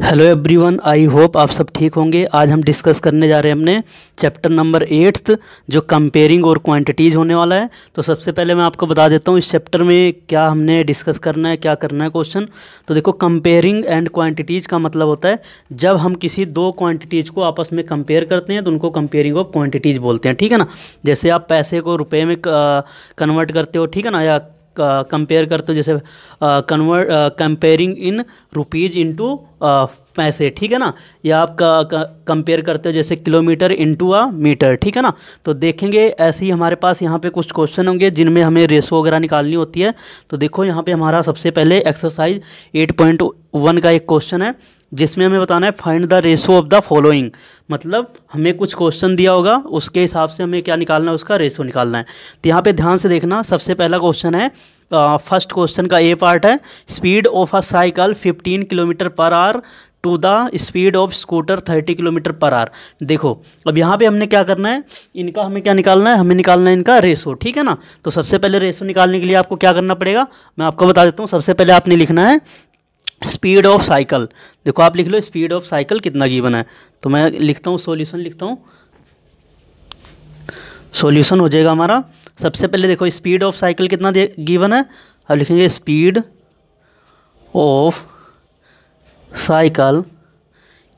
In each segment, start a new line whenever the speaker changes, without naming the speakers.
hello everyone I hope आप सब ठीक होंगे आज हम डिस्कस करने जा रहे हैं हमने चैप्टर नंबर एट्थ जो कंपेयरिंग और क्वांटिटीज़ होने वाला है तो सबसे पहले मैं आपको बता देता हूँ इस चैप्टर में क्या हमने डिस्कस करना है क्या करना है क्वेश्चन तो देखो कंपेयरिंग एंड क्वांटिटीज़ का मतलब होता है जब हम किसी दो क्वान्टिटीज़ को आपस में कंपेयर करते हैं तो उनको कंपेयरिंग ऑफ क्वान्टिटीज़ बोलते हैं ठीक है ना जैसे आप पैसे को रुपये में कन्वर्ट करते हो ठीक है ना या कंपेयर करते हो जैसे convert comparing in rupees into पैसे ठीक है ना या आप कंपेयर करते हो जैसे किलोमीटर इंटू आ मीटर ठीक है ना तो देखेंगे ऐसे ही हमारे पास यहाँ पे कुछ क्वेश्चन होंगे जिनमें हमें रेसो वगैरह निकालनी होती है तो देखो यहाँ पे हमारा सबसे पहले एक्सरसाइज 8.1 का एक क्वेश्चन है जिसमें हमें बताना है find the ratio of the following मतलब हमें कुछ क्वेश्चन दिया होगा उसके हिसाब से हमें क्या निकालना है उसका रेसो निकालना है तो यहाँ पे ध्यान से देखना सबसे पहला क्वेश्चन है फर्स्ट क्वेश्चन का ए पार्ट है speed of a cycle 15 kilometre per hour to the speed of scooter thirty kilometre per hour देखो अब यहाँ पे हमने क्या करना है इनका हमें क्या निकालना है हमें निकालना है इनका रेसो ठीक है ना तो सबसे पहले रेसो निकालने के लिए आपको क्या करना पड़ेगा मैं आपको बता देता हूँ सबसे पहले आपने लिखना है स्पीड ऑफ साइकिल देखो आप लिख लो स्पीड ऑफ साइकिल कितना गीवन है तो मैं लिखता हूँ सोल्यूशन लिखता हूँ सोल्यूशन हो जाएगा हमारा सबसे पहले देखो स्पीड ऑफ साइकिल कितना गिवन है अब लिखेंगे स्पीड ऑफ साइकिल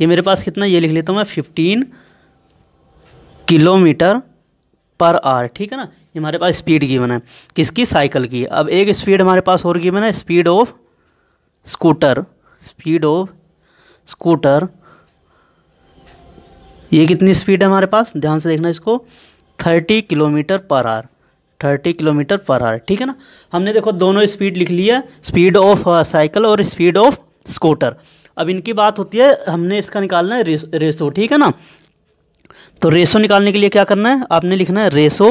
ये मेरे पास कितना ये लिख लेता हूँ मैं फिफ्टीन किलोमीटर पर आर ठीक है ना ये हमारे पास स्पीड गिवन है किसकी साइकिल की अब एक स्पीड हमारे पास और गिवन है speed of scooter speed of scooter ये कितनी स्पीड है हमारे पास ध्यान से देखना इसको thirty kilometre per or thirty kilometre per hour ठीक है ना हमने देखो दोनों स्पीड लिख लिया स्पीड ऑफ साइकिल और स्पीड ऑफ स्कूटर अब इनकी बात होती है हमने इसका निकालना है रेसो ठीक है ना तो रेसो निकालने के लिए क्या करना है आपने लिखना है रेसो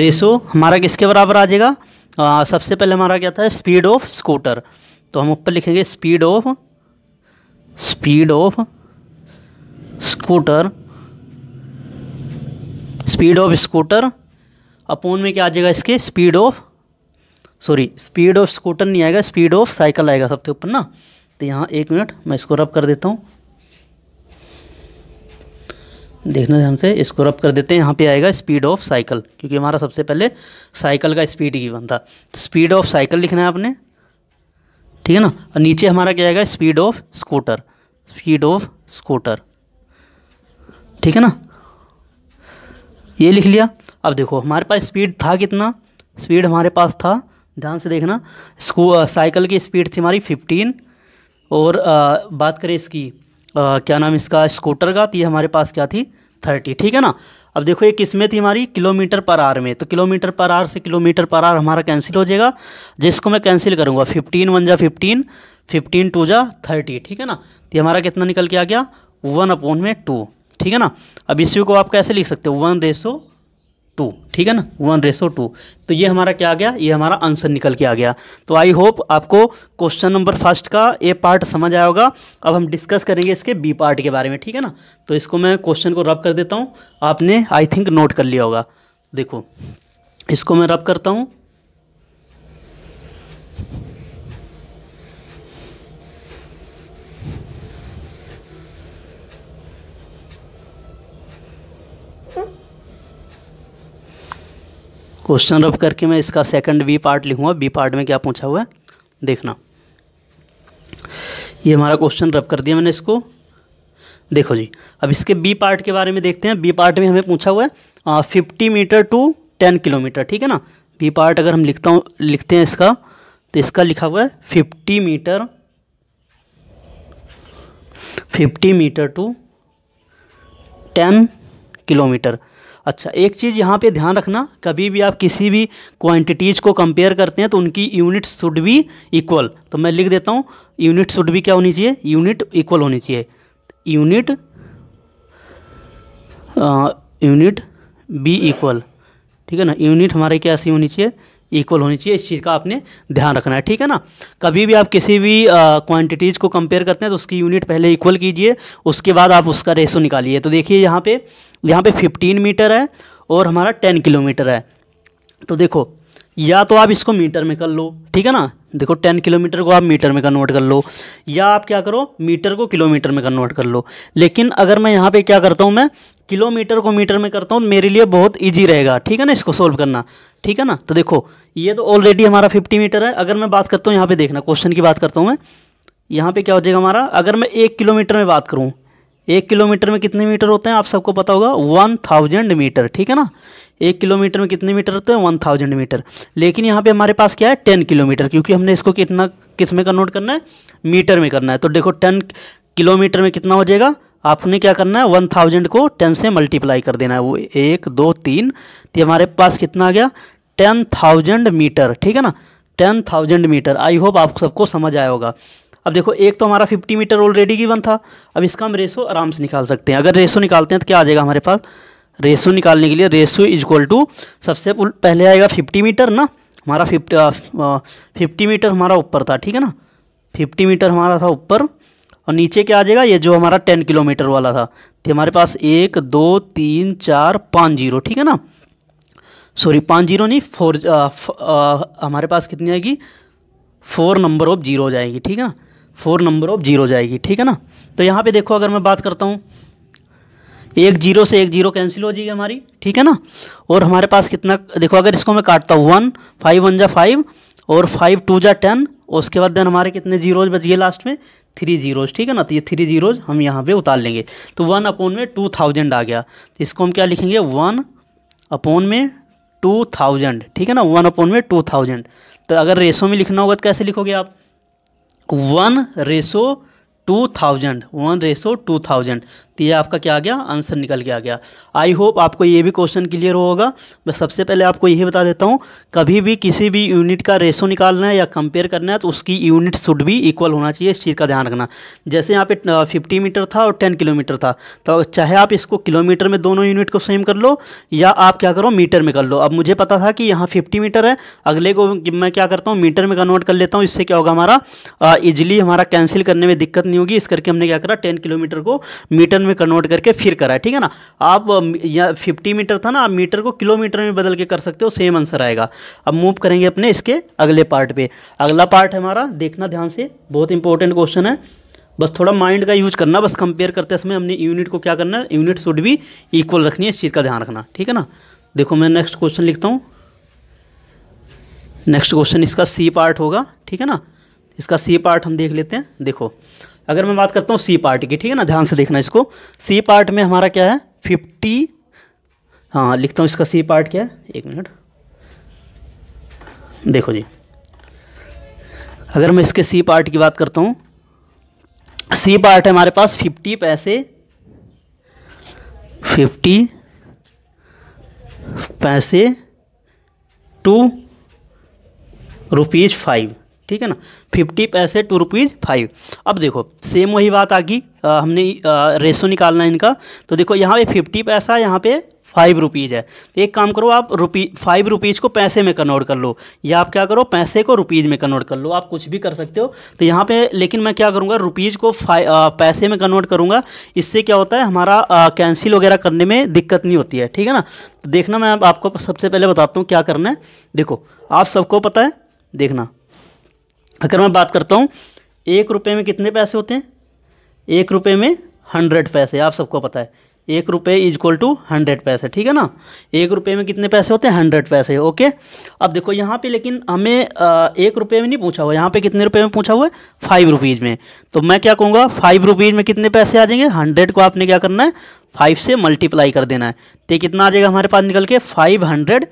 रेसो हमारा किसके बराबर आ जाएगा सबसे पहले हमारा क्या था स्पीड ऑफ स्कूटर तो हम ऊपर लिखेंगे speed of speed of scooter speed of scooter upon में क्या आ जाएगा इसके speed of sorry speed of scooter नहीं आएगा स्पीड ऑफ साइकिल आएगा सबसे ऊपर ना तो यहाँ एक मिनट मैं इसको रब कर देता हूँ देखना ध्यान से इसको रब कर देते हैं यहाँ पे आएगा स्पीड ऑफ साइकिल क्योंकि हमारा सबसे पहले साइकिल का स्पीड गिवन था तो स्पीड ऑफ साइकिल लिखना है आपने ठीक है ना और नीचे हमारा क्या आएगा speed of scooter speed of scooter ठीक है ना ये लिख लिया अब देखो हमारे पास स्पीड था कितना स्पीड हमारे पास था ध्यान से देखना स्कू साइकिल की स्पीड थी हमारी फिफ्टीन और आ, बात करें इसकी आ, क्या नाम इसका स्कूटर का तो ये हमारे पास क्या थी थर्टी ठीक है ना अब देखो ये किस्में थी हमारी किलोमीटर पर आर में तो किलोमीटर पर आर से किलोमीटर पर आर हमारा कैंसिल हो जाएगा जिसको मैं कैंसिल करूँगा फिफ्टीन वन जा फिफ्टीन फिफ्टीन टू जा थर्टी ठीक है ना तो हमारा कितना निकल के आ गया वन अपॉन में टू ठीक है ना अब इसी को आप कैसे लिख सकते हो वन रेसो टू ठीक है ना वन रेसो टू तो ये हमारा क्या आ गया ये हमारा आंसर निकल के आ गया तो आई होप आपको क्वेश्चन नंबर फर्स्ट का ए पार्ट समझ आया होगा अब हम डिस्कस करेंगे इसके बी पार्ट के बारे में ठीक है ना तो इसको मैं क्वेश्चन को रब कर देता हूँ आपने आई थिंक नोट कर लिया होगा देखो इसको मैं रब करता हूँ क्वेश्चन रफ करके मैं इसका सेकंड बी पार्ट लिखूँगा बी पार्ट में क्या पूछा हुआ है देखना ये हमारा क्वेश्चन रब कर दिया मैंने इसको देखो जी अब इसके बी पार्ट के बारे में देखते हैं बी पार्ट में हमें पूछा हुआ है fifty metre to ten kilometre ठीक है ना बी पार्ट अगर हम लिखता हूँ लिखते हैं इसका तो इसका लिखा हुआ है fifty metre fifty metre to ten kilometre अच्छा एक चीज़ यहाँ पे ध्यान रखना कभी भी आप किसी भी क्वांटिटीज़ को कंपेयर करते हैं तो उनकी यूनिट शुड बी इक्वल तो मैं लिख देता हूँ यूनिट शुड बी क्या होनी चाहिए यूनिट इक्वल होनी चाहिए यूनिट यूनिट बी इक्वल ठीक है ना यूनिट हमारे क्या ऐसी होनी चाहिए इक्वल होनी चाहिए इस चीज़ का आपने ध्यान रखना है ठीक है ना कभी भी आप किसी भी क्वांटिटीज़ को कंपेयर करते हैं तो उसकी यूनिट पहले इक्वल कीजिए उसके बाद आप उसका रेसो निकालिए तो देखिए यहाँ पे यहाँ पे 15 मीटर है और हमारा 10 किलोमीटर है तो देखो या तो आप इसको मीटर में कर लो ठीक है ना देखो टेन किलोमीटर को आप मीटर में कन्वर्ट कर लो या आप क्या करो मीटर को किलोमीटर में कन्वर्ट कर लो लेकिन अगर मैं यहाँ पे क्या करता हूँ मैं किलोमीटर को मीटर में करता हूँ मेरे लिए बहुत ईजी रहेगा ठीक है ना इसको सोल्व करना ठीक है ना तो देखो ये तो ऑलरेडी हमारा फिफ्टी मीटर है अगर मैं बात करता हूँ यहाँ पर देखना क्वेश्चन की बात करता हूँ मैं यहाँ पर क्या हो जाएगा हमारा अगर मैं एक किलोमीटर में बात करूँ एक किलोमीटर में कितने मीटर होते हैं आप सबको पता होगा वन थाउजेंड मीटर ठीक है ना एक किलोमीटर में कितने मीटर होते हैं वन थाउजेंड मीटर लेकिन यहाँ पे हमारे पास क्या है टेन किलोमीटर क्योंकि हमने इसको कितना किस में कन्वर्ट करना है मीटर में करना है तो देखो टेन किलोमीटर में कितना हो जाएगा आपने क्या करना है वन थाउजेंड को टेन से मल्टीप्लाई कर देना है वो एक दो तीन तो हमारे पास कितना आ गया टेन थाउजेंड मीटर ठीक है ना ten thousand metre I hope आप सबको समझ आया होगा अब देखो एक तो हमारा फिफ्टी मीटर ऑलरेडी गिवन था अब इसका हम रेसो आराम से निकाल सकते हैं अगर रेसो निकालते हैं तो क्या आ जाएगा हमारे पास रेसो निकालने के लिए रेसो इज इक्वल टू सबसे पहले आएगा फिफ्टी मीटर ना हमारा फिफ्टी फिफ्टी मीटर हमारा ऊपर था ठीक है ना फिफ्टी मीटर हमारा था ऊपर और नीचे क्या आ जाएगा ये जो हमारा टेन किलोमीटर वाला था तो हमारे पास एक दो तीन चार पाँच जीरो ठीक है ना सॉरी पाँच जीरो नहीं फोर हमारे पास कितनी आएगी फोर नंबर ऑफ जीरो हो जाएगी ठीक है ना फोर नंबर ऑफ जीरो जाएगी ठीक है ना तो यहाँ पे देखो अगर मैं बात करता हूँ एक जीरो से एक जीरो कैंसिल हो जाएगी हमारी ठीक है ना और हमारे पास कितना देखो अगर इसको मैं काटता हूँ वन फाइव वन जा फाइव और फाइव टू जा टेन और उसके बाद देन हमारे कितने जीरोज बच गए लास्ट में थ्री जीरोज ठीक है ना तो ये थ्री जीरोज हम यहाँ पे उतार लेंगे तो वन अपोन में टू थाउजेंड आ गया तो इसको हम क्या लिखेंगे वन अपोन में टू थाउजेंड ठीक है ना वन अपोन में टू थाउजेंड तो अगर रेसो में लिखना होगा तो कैसे लिखोगे आप one ratio two thousand one ratio two thousand तो ये आपका क्या आ गया आंसर निकल के आ गया आई होप आपको ये भी क्वेश्चन क्लियर होगा मैं सबसे पहले आपको यही बता देता हूँ कभी भी किसी भी यूनिट का रेशो निकालना है या कंपेयर करना है तो उसकी यूनिट शुड भी इक्वल होना चाहिए इस चीज़ का ध्यान रखना जैसे यहाँ पे फिफ्टी मीटर था और टेन किलोमीटर था तो चाहे आप इसको किलोमीटर में दोनों यूनिट को सेम कर लो या आप क्या करो मीटर में कर लो अब मुझे पता था कि यहाँ फिफ्टी मीटर है अगले को मैं क्या करता हूँ मीटर में कन्वर्ट कर लेता हूँ इससे क्या होगा हमारा ईजिली हमारा कैंसिल करने में दिक्कत नहीं होगी इस करके हमने क्या करा टेन किलोमीटर को मीटर में कन्वर्ट करके फिर कराए ठीक है ना आप या फिफ्टी मीटर था ना आप मीटर को किलोमीटर में बदल के कर सकते हो सेम आंसर आएगा अब मूव करेंगे अपने इसके अगले पार्ट पे अगला पार्ट हमारा देखना ध्यान से बहुत इंपॉर्टेंट क्वेश्चन है बस थोड़ा माइंड का यूज करना बस कंपेयर करते समय हमने यूनिट को क्या करना है यूनिट शुड भी इक्वल रखनी है इस चीज़ का ध्यान रखना ठीक है ना देखो मैं नेक्स्ट क्वेश्चन लिखता हूँ नेक्स्ट क्वेश्चन इसका सी पार्ट होगा ठीक है ना इसका सी पार्ट हम देख लेते हैं देखो अगर मैं बात करता हूँ सी पार्ट की ठीक है ना ध्यान से देखना इसको सी पार्ट में हमारा क्या है फिफ्टी हाँ लिखता हूँ इसका सी पार्ट क्या है एक मिनट देखो जी अगर मैं इसके सी पार्ट की बात करता हूँ सी पार्ट है हमारे पास फिफ्टी पैसे फिफ्टी पैसे टू रुपीज़ फाइव ठीक है ना फिफ्टी पैसे टू रुपीज़ फाइव अब देखो सेम वही बात आ गई हमने रेसो निकालना है इनका तो देखो यहाँ पे फिफ्टी पैसा यहाँ पे फाइव रुपीज़ है तो एक काम करो आप रुपी फाइव रुपीज़ को पैसे में कन्वर्ट कर लो या आप क्या करो पैसे को रुपीज़ में कन्वर्ट कर लो आप कुछ भी कर सकते हो तो यहाँ पे लेकिन मैं क्या करूँगा रुपीज़ को आ, पैसे में कन्वर्ट करूँगा इससे क्या होता है हमारा कैंसिल वगैरह करने में दिक्कत नहीं होती है ठीक है ना तो देखना मैं आपको सबसे पहले बताता हूँ क्या करना है देखो आप सबको पता है देखना अगर मैं बात करता हूँ एक रुपये में कितने पैसे होते हैं एक रुपये में हंड्रेड पैसे आप सबको पता है एक रुपये इज इक्वल टू हंड्रेड पैसे ठीक है ना एक रुपये में कितने पैसे होते हैं हंड्रेड पैसे ओके अब देखो यहाँ पे लेकिन हमें एक रुपये में नहीं पूछा हुआ यहाँ पे कितने रुपये में पूछा हुआ है फाइव रुपीज़ में तो मैं क्या कहूँगा फाइव रुपीज़ में कितने पैसे आ जाएंगे हंड्रेड को आपने क्या करना है फाइव से मल्टीप्लाई कर देना है तो कितना आ जाएगा हमारे पास निकल के फाइव हंड्रेड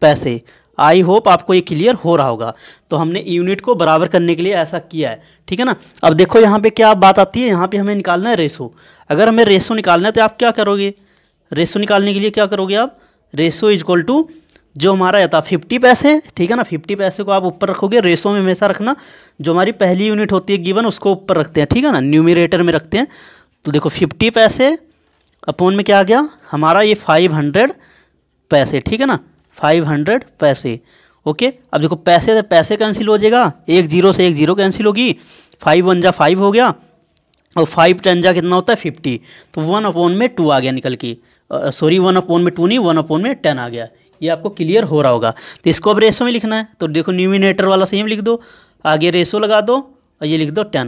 पैसे आई होप आपको ये क्लियर हो रहा होगा तो हमने यूनिट को बराबर करने के लिए ऐसा किया है ठीक है ना अब देखो यहाँ पे क्या बात आती है यहाँ पे हमें निकालना है रेसो अगर हमें रेसो निकालना है तो आप क्या करोगे रेसो निकालने के लिए क्या करोगे आप रेसो इज इक्वल टू जो हमारा यहाँ फिफ्टी पैसे ठीक है ना फिफ्टी पैसे को आप ऊपर रखोगे रेसो में हमेशा रखना जो हमारी पहली यूनिट होती है गिवन उसको ऊपर रखते हैं ठीक है ना न्यूमिरेटर में रखते हैं तो देखो फिफ्टी पैसे अपोन में क्या आ गया हमारा ये फाइव हंड्रेड पैसे ठीक है ना फाइव हंड्रेड पैसे ओके अब देखो पैसे से पैसे कैंसिल हो जाएगा एक जीरो से एक जीरो कैंसिल होगी फाइव वन जा फाइव हो गया और फाइव टेन जा कितना होता है फिफ्टी तो वन अपॉन में टू आ गया निकल के सॉरी वन अपॉन में टू नहीं वन अपॉन में टेन आ गया ये आपको क्लियर हो रहा होगा तो इसको अब रेसो में लिखना है तो देखो न्यूमिनेटर वाला सेम लिख दो आगे रेसो लगा दो और ये लिख दो टेन